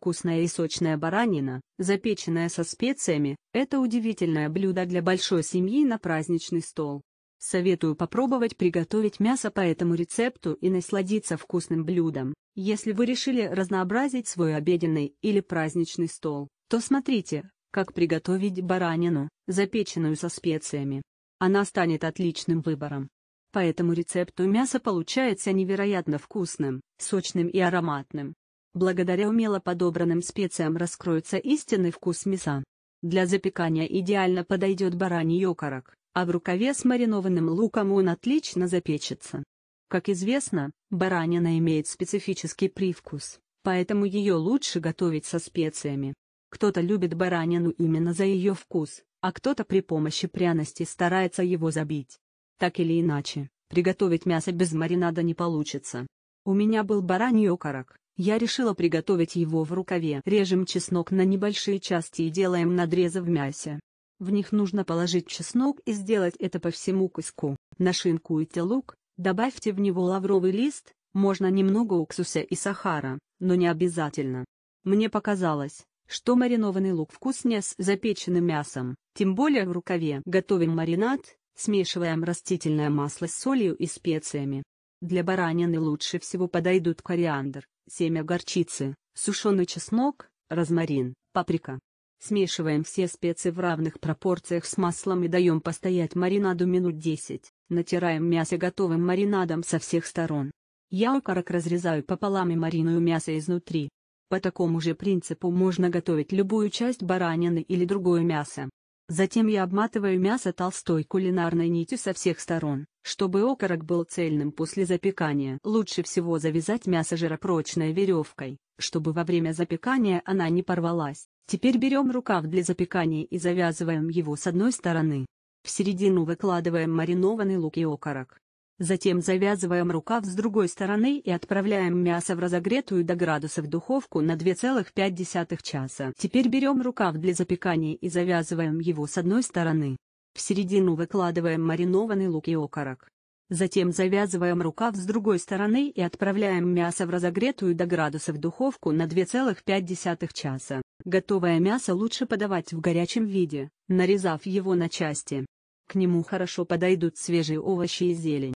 вкусная и сочная баранина, запеченная со специями, это удивительное блюдо для большой семьи на праздничный стол. Советую попробовать приготовить мясо по этому рецепту и насладиться вкусным блюдом. Если вы решили разнообразить свой обеденный или праздничный стол, то смотрите, как приготовить баранину, запеченную со специями. Она станет отличным выбором. По этому рецепту мясо получается невероятно вкусным, сочным и ароматным. Благодаря умело подобранным специям раскроется истинный вкус мяса. Для запекания идеально подойдет бараний окорок, а в рукаве с маринованным луком он отлично запечется. Как известно, баранина имеет специфический привкус, поэтому ее лучше готовить со специями. Кто-то любит баранину именно за ее вкус, а кто-то при помощи пряности старается его забить. Так или иначе, приготовить мясо без маринада не получится. У меня был бараний окорок, я решила приготовить его в рукаве. Режем чеснок на небольшие части и делаем надрезы в мясе. В них нужно положить чеснок и сделать это по всему куску. Нашинкуйте лук, добавьте в него лавровый лист, можно немного уксуса и сахара, но не обязательно. Мне показалось, что маринованный лук вкуснее с запеченным мясом, тем более в рукаве. Готовим маринад, смешиваем растительное масло с солью и специями. Для баранины лучше всего подойдут кориандр, семя горчицы, сушеный чеснок, розмарин, паприка. Смешиваем все специи в равных пропорциях с маслом и даем постоять маринаду минут 10. Натираем мясо готовым маринадом со всех сторон. Я окорок разрезаю пополам и мариную мясо изнутри. По такому же принципу можно готовить любую часть баранины или другое мясо. Затем я обматываю мясо толстой кулинарной нитью со всех сторон, чтобы окорок был цельным после запекания. Лучше всего завязать мясо жиропрочной веревкой, чтобы во время запекания она не порвалась. Теперь берем рукав для запекания и завязываем его с одной стороны. В середину выкладываем маринованный лук и окорок. Затем завязываем рукав с другой стороны и отправляем мясо в разогретую до градусов духовку на 2,5 часа. Теперь берем рукав для запекания и завязываем его с одной стороны. В середину выкладываем маринованный лук и окорок. Затем завязываем рукав с другой стороны и отправляем мясо в разогретую до градусов духовку на 2,5 часа. Готовое мясо лучше подавать в горячем виде, нарезав его на части. К нему хорошо подойдут свежие овощи и зелень.